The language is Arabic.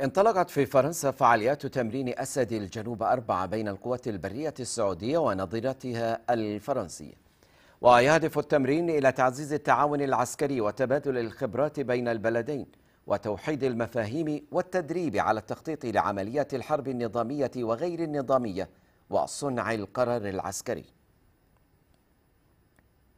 انطلقت في فرنسا فعاليات تمرين أسد الجنوب أربعة بين القوات البرية السعودية ونظيرتها الفرنسية ويهدف التمرين إلى تعزيز التعاون العسكري وتبادل الخبرات بين البلدين وتوحيد المفاهيم والتدريب على التخطيط لعمليات الحرب النظامية وغير النظامية وصنع القرار العسكري